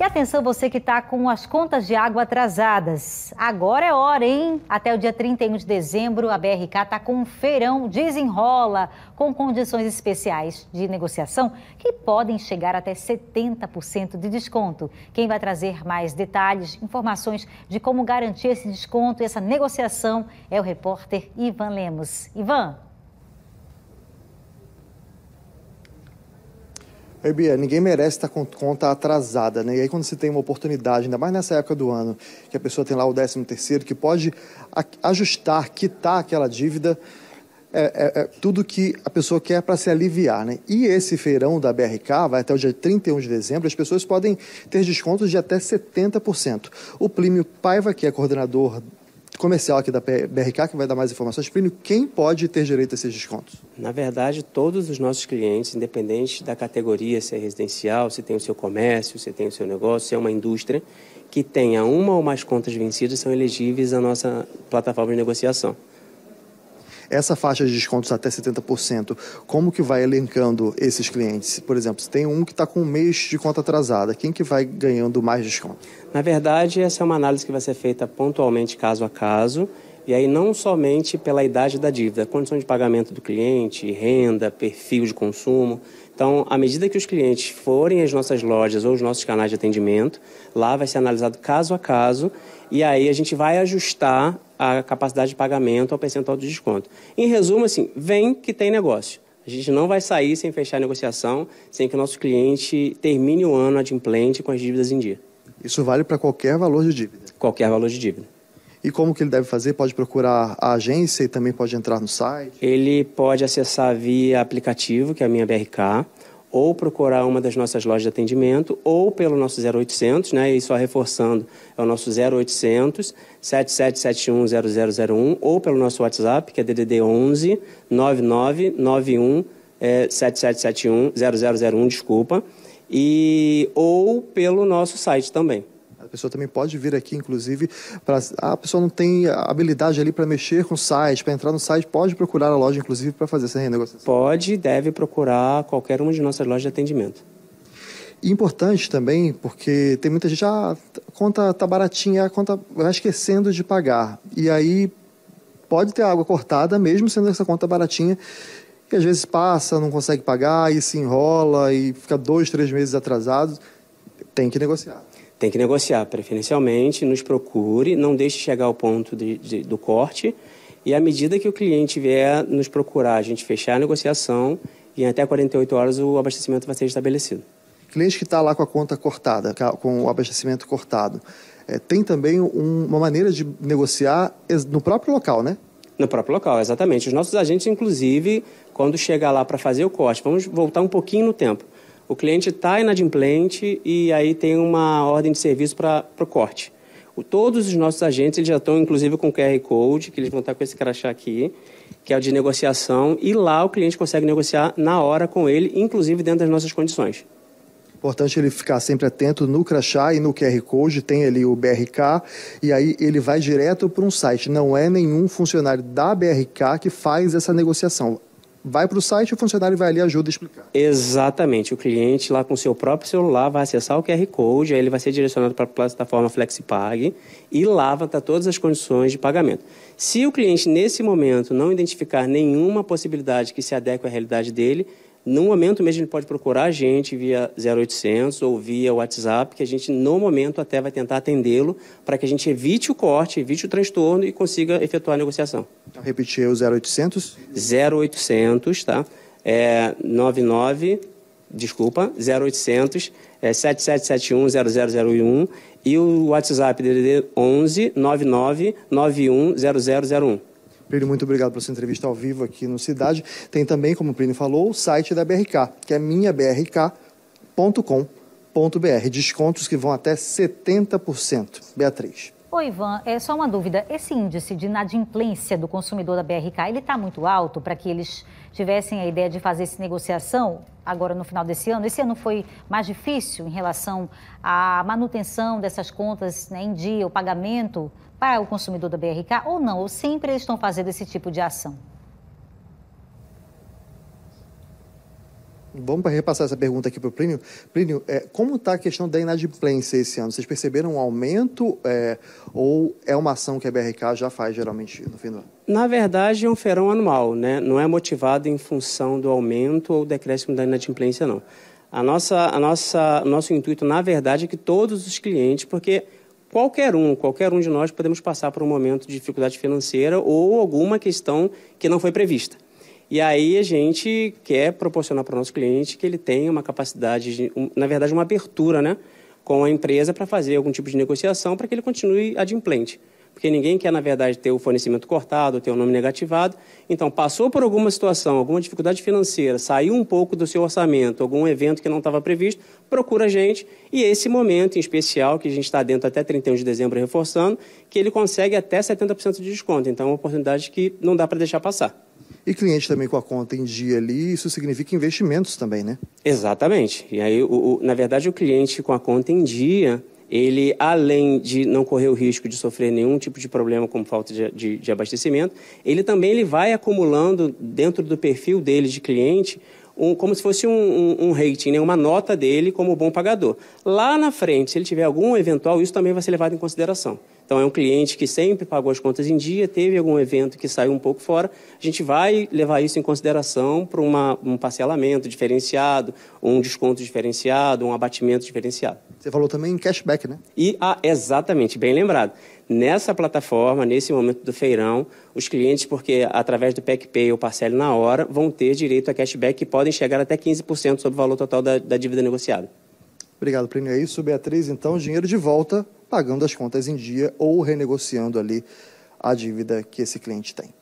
E atenção você que está com as contas de água atrasadas. Agora é hora, hein? Até o dia 31 de dezembro, a BRK está com um feirão desenrola, com condições especiais de negociação que podem chegar até 70% de desconto. Quem vai trazer mais detalhes, informações de como garantir esse desconto e essa negociação é o repórter Ivan Lemos. Ivan. Aí, Bia, ninguém merece estar com conta atrasada, né? E aí quando você tem uma oportunidade, ainda mais nessa época do ano, que a pessoa tem lá o 13 terceiro, que pode ajustar, quitar aquela dívida, é, é, é tudo que a pessoa quer para se aliviar, né? E esse feirão da BRK vai até o dia 31 de dezembro, as pessoas podem ter descontos de até 70%. O Plínio Paiva, que é coordenador comercial aqui da BRK, que vai dar mais informações. Plínio, quem pode ter direito a esses descontos? Na verdade, todos os nossos clientes, independente da categoria, se é residencial, se tem o seu comércio, se tem o seu negócio, se é uma indústria, que tenha uma ou mais contas vencidas, são elegíveis à nossa plataforma de negociação essa faixa de descontos até 70%, como que vai elencando esses clientes? Por exemplo, se tem um que está com um mês de conta atrasada, quem que vai ganhando mais desconto? Na verdade, essa é uma análise que vai ser feita pontualmente, caso a caso, e aí não somente pela idade da dívida, condição de pagamento do cliente, renda, perfil de consumo. Então, à medida que os clientes forem às nossas lojas ou os nossos canais de atendimento, lá vai ser analisado caso a caso e aí a gente vai ajustar a capacidade de pagamento ao percentual de desconto. Em resumo, assim, vem que tem negócio. A gente não vai sair sem fechar a negociação, sem que o nosso cliente termine o ano adimplente com as dívidas em dia. Isso vale para qualquer valor de dívida? Qualquer valor de dívida. E como que ele deve fazer? Pode procurar a agência e também pode entrar no site? Ele pode acessar via aplicativo, que é a minha BRK, ou procurar uma das nossas lojas de atendimento ou pelo nosso 0800, né? E só reforçando, é o nosso 0800 7771 0001 ou pelo nosso WhatsApp, que é DDD 11 9991 é, 7771 0001, desculpa, e ou pelo nosso site também. A pessoa também pode vir aqui, inclusive, para a pessoa não tem habilidade ali para mexer com o site, para entrar no site, pode procurar a loja, inclusive, para fazer essa renegociação. Pode, deve procurar qualquer uma de nossas lojas de atendimento. importante também, porque tem muita gente, a ah, conta tá baratinha, a conta vai esquecendo de pagar. E aí pode ter água cortada, mesmo sendo essa conta baratinha, que às vezes passa, não consegue pagar, e se enrola, e fica dois, três meses atrasado. Tem que negociar tem que negociar preferencialmente, nos procure, não deixe chegar ao ponto de, de, do corte. E à medida que o cliente vier nos procurar, a gente fechar a negociação e em até 48 horas o abastecimento vai ser estabelecido. Cliente que está lá com a conta cortada, com o abastecimento cortado, é, tem também um, uma maneira de negociar no próprio local, né? No próprio local, exatamente. Os nossos agentes, inclusive, quando chegar lá para fazer o corte, vamos voltar um pouquinho no tempo. O cliente está inadimplente e aí tem uma ordem de serviço para o corte. todos os nossos agentes eles já estão, inclusive, com QR Code, que eles vão estar tá com esse crachá aqui, que é o de negociação, e lá o cliente consegue negociar na hora com ele, inclusive dentro das nossas condições. Importante ele ficar sempre atento no crachá e no QR Code, tem ali o BRK, e aí ele vai direto para um site. Não é nenhum funcionário da BRK que faz essa negociação vai para o site, o funcionário vai ali e ajuda a explicar. Exatamente. O cliente lá com seu próprio celular vai acessar o QR Code, aí ele vai ser direcionado para a plataforma FlexPag e lá vai estar todas as condições de pagamento. Se o cliente, nesse momento, não identificar nenhuma possibilidade que se adeque à realidade dele, no momento mesmo, ele pode procurar a gente via 0800 ou via WhatsApp, que a gente, no momento, até vai tentar atendê-lo para que a gente evite o corte, evite o transtorno e consiga efetuar a negociação. Então, repetir o 0800? 0800, tá? É 99, desculpa, 0800 é 7771 0001 e o WhatsApp dele 11 99 91 0001. Plínio, muito obrigado pela sua entrevista ao vivo aqui no Cidade. Tem também, como o Plínio falou, o site da BRK, que é minhabrk.com.br. Descontos que vão até 70%. Beatriz. Oi, Ivan, é só uma dúvida. Esse índice de inadimplência do consumidor da BRK, ele está muito alto para que eles tivessem a ideia de fazer essa negociação agora no final desse ano? Esse ano foi mais difícil em relação à manutenção dessas contas né, em dia, o pagamento para o consumidor da BRK ou não? Ou sempre eles estão fazendo esse tipo de ação? Vamos repassar essa pergunta aqui para o Plínio. Plínio, é, como está a questão da inadimplência esse ano? Vocês perceberam um aumento é, ou é uma ação que a BRK já faz geralmente no fim do ano? Na verdade, é um ferão anual, né? não é motivado em função do aumento ou decréscimo da inadimplência, não. A nossa, a nossa, nosso intuito, na verdade, é que todos os clientes, porque qualquer um, qualquer um de nós podemos passar por um momento de dificuldade financeira ou alguma questão que não foi prevista. E aí a gente quer proporcionar para o nosso cliente que ele tenha uma capacidade, de, na verdade, uma abertura né, com a empresa para fazer algum tipo de negociação para que ele continue adimplente porque ninguém quer, na verdade, ter o fornecimento cortado, ter o nome negativado. Então, passou por alguma situação, alguma dificuldade financeira, saiu um pouco do seu orçamento, algum evento que não estava previsto, procura a gente. E esse momento em especial, que a gente está dentro até 31 de dezembro reforçando, que ele consegue até 70% de desconto. Então, é uma oportunidade que não dá para deixar passar. E cliente também com a conta em dia ali, isso significa investimentos também, né? Exatamente. E aí, o, o, na verdade, o cliente com a conta em dia ele, além de não correr o risco de sofrer nenhum tipo de problema como falta de, de, de, abastecimento, ele também ele vai acumulando dentro do perfil dele de cliente um, como se fosse um, um, um rating, né? uma nota dele como bom pagador. Lá na frente, se ele tiver algum eventual, isso também vai ser levado em consideração. Então, é um cliente que sempre pagou as contas em dia, teve algum evento que saiu um pouco fora. A gente vai levar isso em consideração para uma, um parcelamento diferenciado, um desconto diferenciado, um abatimento diferenciado. Você falou também em cashback, né? E, ah, exatamente, bem lembrado. Nessa plataforma, nesse momento do feirão, os clientes, porque através do Pay ou parcele na hora, vão ter direito a cashback que podem chegar até 15% sobre o valor total da, da dívida negociada. Obrigado, Plínio. É isso, Beatriz. Então, dinheiro de volta, pagando as contas em dia ou renegociando ali a dívida que esse cliente tem.